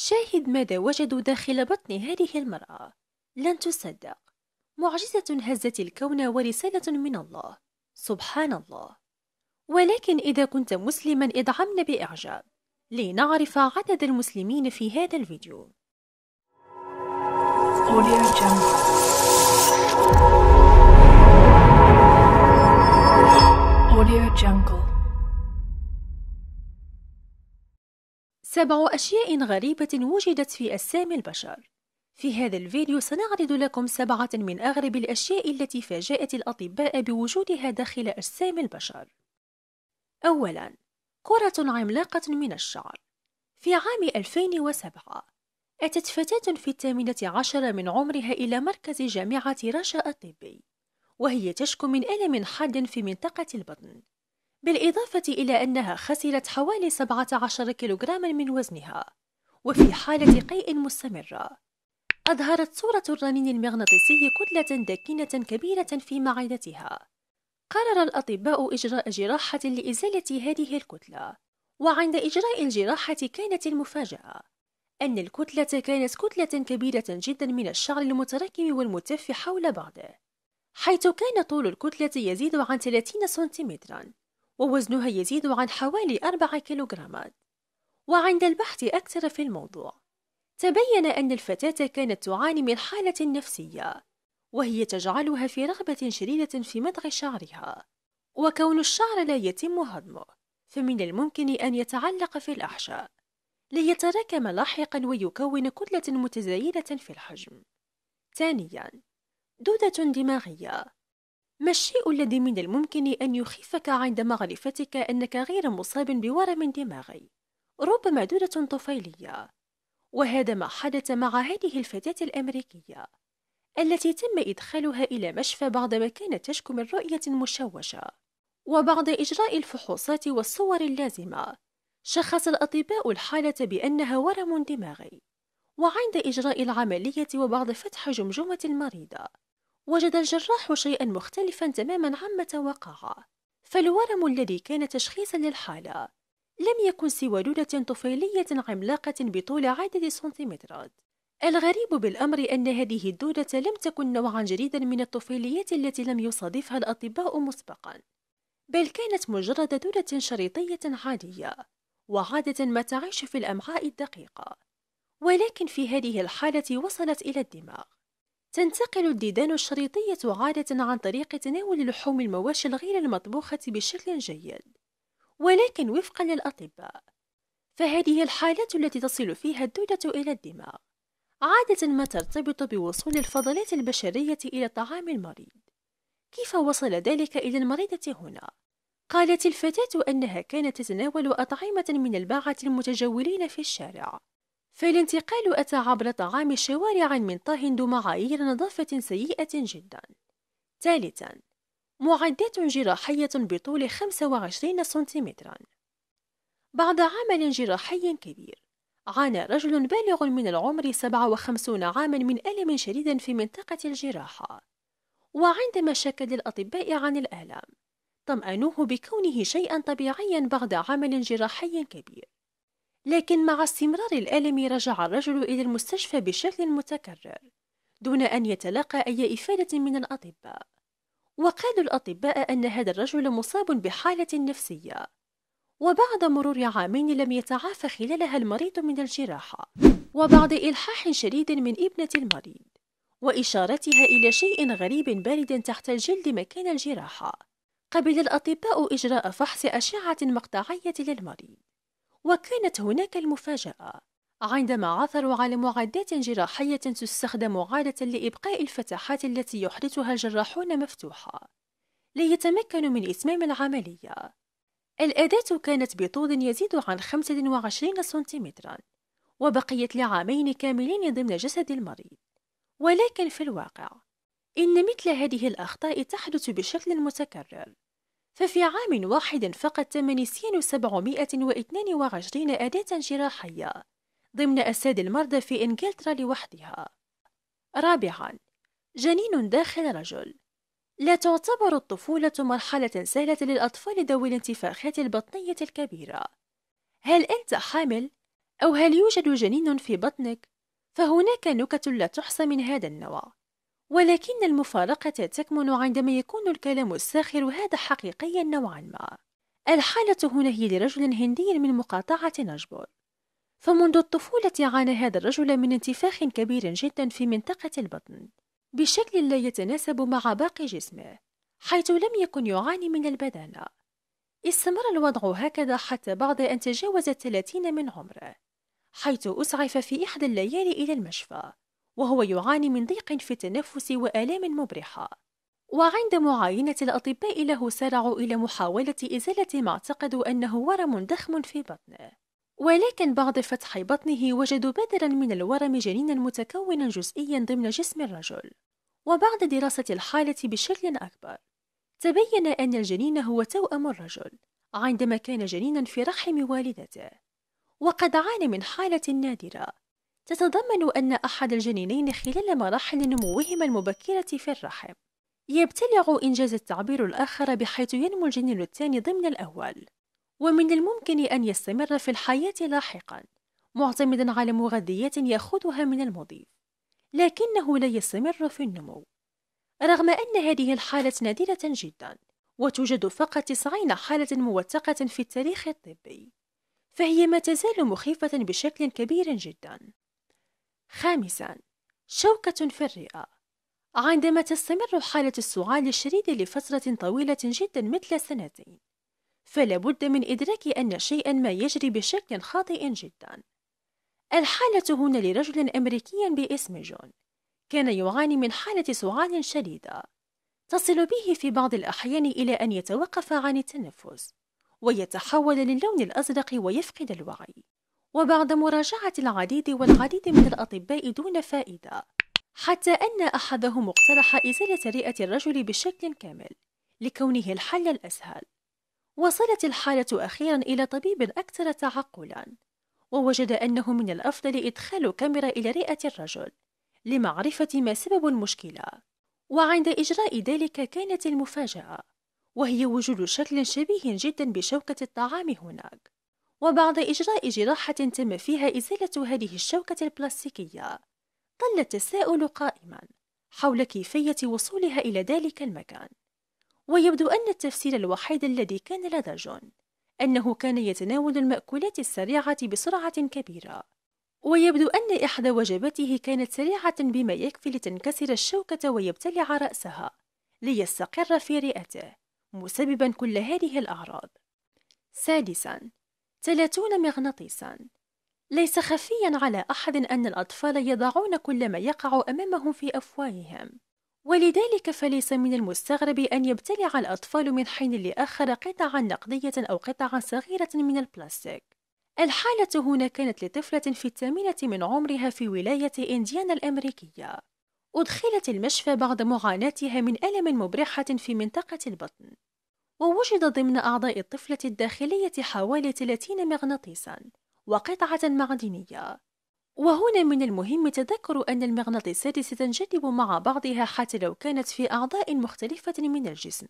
شاهد ماذا وجدوا داخل بطن هذه المرأة لن تصدق معجزة هزت الكون ورسالة من الله سبحان الله ولكن إذا كنت مسلما ادعمنا بإعجاب لنعرف عدد المسلمين في هذا الفيديو سبع أشياء غريبة وجدت في أجسام البشر في هذا الفيديو سنعرض لكم سبعة من أغرب الأشياء التي فاجأت الأطباء بوجودها داخل أجسام البشر أولاً كرة عملاقة من الشعر في عام 2007 أتت فتاة في الثامنة عشر من عمرها إلى مركز جامعة رشا الطبي وهي تشكو من ألم حاد في منطقة البطن بالإضافة إلى أنها خسرت حوالي 17 كيلوغراما من وزنها وفي حالة قيء مستمرة أظهرت صورة الرنين المغناطيسي كتلة داكنة كبيرة في معدتها قرر الأطباء إجراء جراحة لإزالة هذه الكتلة وعند إجراء الجراحة كانت المفاجأة أن الكتلة كانت كتلة كبيرة جدا من الشعر المتراكم والمتف حول بعضه حيث كان طول الكتلة يزيد عن 30 سنتيمترا ووزنها يزيد عن حوالي 4 كيلوغرامات وعند البحث أكثر في الموضوع تبين أن الفتاة كانت تعاني من حالة نفسية وهي تجعلها في رغبة شديدة في مضغ شعرها وكون الشعر لا يتم هضمه فمن الممكن أن يتعلق في الأحشاء ليتراكم لاحقا ويكون كتلة متزايدة في الحجم ثانيا دودة دماغية ما الشيء الذي من الممكن أن يخيفك عند معرفتك أنك غير مصاب بورم دماغي؟ ربما دودة طفيلية، وهذا ما حدث مع هذه الفتاة الأمريكية التي تم إدخالها إلى مشفى بعدما كانت تشكو من رؤية مشوشة، وبعد إجراء الفحوصات والصور اللازمة، شخص الأطباء الحالة بأنها ورم دماغي، وعند إجراء العملية وبعد فتح جمجمة المريضة، وجد الجراح شيئا مختلفا تماما عما توقع فالورم الذي كان تشخيصا للحالة لم يكن سوى لولة طفيلية عملاقة بطول عدد سنتيمترات الغريب بالأمر أن هذه الدودة لم تكن نوعا جديدا من الطفيليات التي لم يصادفها الأطباء مسبقا بل كانت مجرد دودة شريطية عادية وعادة ما تعيش في الأمعاء الدقيقة ولكن في هذه الحالة وصلت إلى الدماغ تنتقل الديدان الشريطية عادة عن طريق تناول لحوم المواشي الغير المطبوخة بشكل جيد ولكن وفقا للأطباء فهذه الحالات التي تصل فيها الدودة إلى الدماغ عادة ما ترتبط بوصول الفضلات البشرية إلى طعام المريض كيف وصل ذلك إلى المريضة هنا؟ قالت الفتاة أنها كانت تتناول أطعمة من الباعة المتجولين في الشارع فالانتقال أتى عبر طعام شوارع من طهي معايير نظافة سيئة جدا. ثالثا معدات جراحية بطول 25 سنتيمترا بعد عمل جراحي كبير عانى رجل بالغ من العمر 57 عاما من ألم شديد في منطقة الجراحة وعندما شك للأطباء عن الآلام طمأنوه بكونه شيئا طبيعيا بعد عمل جراحي كبير لكن مع استمرار الألم رجع الرجل إلى المستشفى بشكل متكرر دون أن يتلقى أي إفادة من الأطباء وقال الأطباء أن هذا الرجل مصاب بحالة نفسية وبعد مرور عامين لم يتعافى خلالها المريض من الجراحة وبعد إلحاح شديد من ابنة المريض وإشارتها إلى شيء غريب بارد تحت الجلد مكان الجراحة قبل الأطباء إجراء فحص أشعة مقطعية للمريض وكانت هناك المفاجأة عندما عثروا على معدات جراحية تستخدم عادة لإبقاء الفتحات التي يحدثها الجراحون مفتوحة ليتمكنوا من إتمام العملية الأداة كانت بطول يزيد عن 25 سنتيمترا وبقيت لعامين كاملين ضمن جسد المريض ولكن في الواقع إن مثل هذه الأخطاء تحدث بشكل متكرر ففي عام واحد فقط تم نسيان 722 أداة جراحية ضمن أساد المرضى في إنجلترا لوحدها رابعاً جنين داخل رجل لا تعتبر الطفولة مرحلة سهلة للأطفال ذوي الانتفاخات البطنية الكبيرة هل أنت حامل؟ أو هل يوجد جنين في بطنك؟ فهناك نكت لا تحصى من هذا النوع ولكن المفارقة تكمن عندما يكون الكلام الساخر هذا حقيقيا نوعا ما الحالة هنا هي لرجل هندي من مقاطعة نجبور فمنذ الطفولة عانى هذا الرجل من انتفاخ كبير جدا في منطقة البطن بشكل لا يتناسب مع باقي جسمه حيث لم يكن يعاني من البدانة استمر الوضع هكذا حتى بعد أن تجاوز الثلاثين من عمره حيث أسعف في إحدى الليالي إلى المشفى وهو يعاني من ضيق في التنفس وآلام مبرحة وعند معاينة الأطباء له سارعوا إلى محاولة إزالة ما اعتقدوا أنه ورم ضخم في بطنه ولكن بعد فتح بطنه وجدوا بدلا من الورم جنينا متكونا جزئيا ضمن جسم الرجل وبعد دراسة الحالة بشكل أكبر تبين أن الجنين هو توأم الرجل عندما كان جنينا في رحم والدته وقد عانى من حالة نادرة تتضمن أن أحد الجنينين خلال مراحل نموهما المبكرة في الرحم يبتلع إنجاز التعبير الآخر بحيث ينمو الجنين الثاني ضمن الأول ومن الممكن أن يستمر في الحياة لاحقا معتمدا على مغذيات يأخذها من المضيف لكنه لا يستمر في النمو رغم أن هذه الحالة نادرة جدا وتوجد فقط 90 حالة موثقة في التاريخ الطبي فهي ما تزال مخيفة بشكل كبير جدا خامساً شوكة في الرئة عندما تستمر حالة السعال الشديد لفترة طويلة جدا مثل سنتين فلابد من إدراك أن شيئا ما يجري بشكل خاطئ جدا الحالة هنا لرجل أمريكي باسم جون كان يعاني من حالة سعال شديدة تصل به في بعض الأحيان إلى أن يتوقف عن التنفس ويتحول للون الأزرق ويفقد الوعي وبعد مراجعة العديد والعديد من الأطباء دون فائدة حتى أن أحدهم اقترح إزالة رئة الرجل بشكل كامل لكونه الحل الأسهل وصلت الحالة أخيرا إلى طبيب أكثر تعقلا ووجد أنه من الأفضل إدخال كاميرا إلى رئة الرجل لمعرفة ما سبب المشكلة وعند إجراء ذلك كانت المفاجأة وهي وجود شكل شبيه جدا بشوكة الطعام هناك وبعد إجراء جراحة تم فيها إزالة هذه الشوكة البلاستيكية ظل التساؤل قائما حول كيفية وصولها إلى ذلك المكان ويبدو أن التفسير الوحيد الذي كان لدى جون أنه كان يتناول المأكولات السريعة بسرعة كبيرة ويبدو أن إحدى وجباته كانت سريعة بما يكفي لتنكسر الشوكة ويبتلع رأسها ليستقر في رئته مسببا كل هذه الأعراض سادسا 30 مغناطيسا ليس خفيا على أحد أن الأطفال يضعون كل ما يقع أمامهم في أفواههم ولذلك فليس من المستغرب أن يبتلع الأطفال من حين لآخر قطعا نقدية أو قطعا صغيرة من البلاستيك الحالة هنا كانت لطفلة في الثامنة من عمرها في ولاية إنديانا الأمريكية أدخلت المشفى بعد معاناتها من ألم مبرحة في منطقة البطن ووجد ضمن أعضاء الطفلة الداخلية حوالي 30 مغناطيسا وقطعة معدنية وهنا من المهم تذكر أن المغناطيسات ستنجذب مع بعضها حتى لو كانت في أعضاء مختلفة من الجسم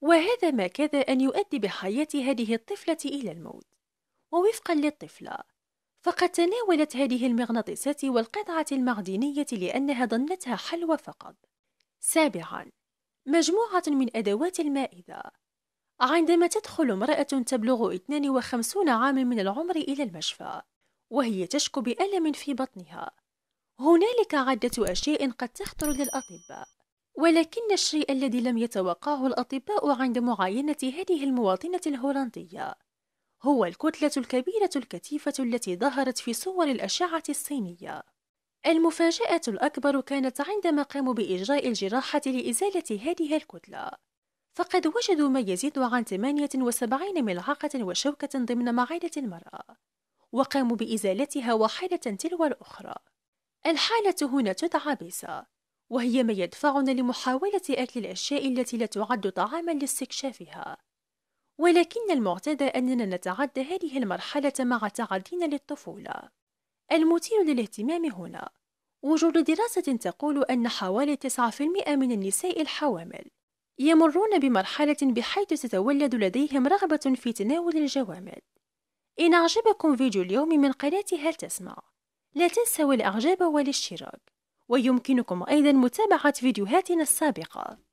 وهذا ما كاد أن يؤدي بحياة هذه الطفلة إلى الموت ووفقا للطفلة فقد تناولت هذه المغناطيسات والقطعة المعدنية لأنها ظنتها حلوى فقط سابعا مجموعة من أدوات المائدة عندما تدخل امرأة تبلغ 52 عاما من العمر إلى المشفى وهي تشكو بألم في بطنها هنالك عدة أشياء قد تخطر للأطباء ولكن الشيء الذي لم يتوقعه الأطباء عند معاينة هذه المواطنة الهولندية هو الكتلة الكبيرة الكثيفة التي ظهرت في صور الأشعة الصينية المفاجأة الأكبر كانت عندما قاموا بإجراء الجراحة لإزالة هذه الكتلة فقد وجدوا ما يزيد عن 78 ملعقة وشوكة ضمن معدة المرأة، وقاموا بإزالتها واحدة تلو الأخرى. الحالة هنا تدعى بيسا، وهي ما يدفعنا لمحاولة أكل الأشياء التي لا تعد طعاما لاستكشافها. ولكن المعتاد أننا نتعدى هذه المرحلة مع تعدينا للطفولة. المثير للاهتمام هنا وجود دراسة تقول أن حوالي 9% من النساء الحوامل يمرون بمرحلة بحيث تتولد لديهم رغبة في تناول الجوامد إن أعجبكم فيديو اليوم من قناة هل تسمع لا تنسوا الإعجاب والاشتراك ويمكنكم أيضا متابعة فيديوهاتنا السابقة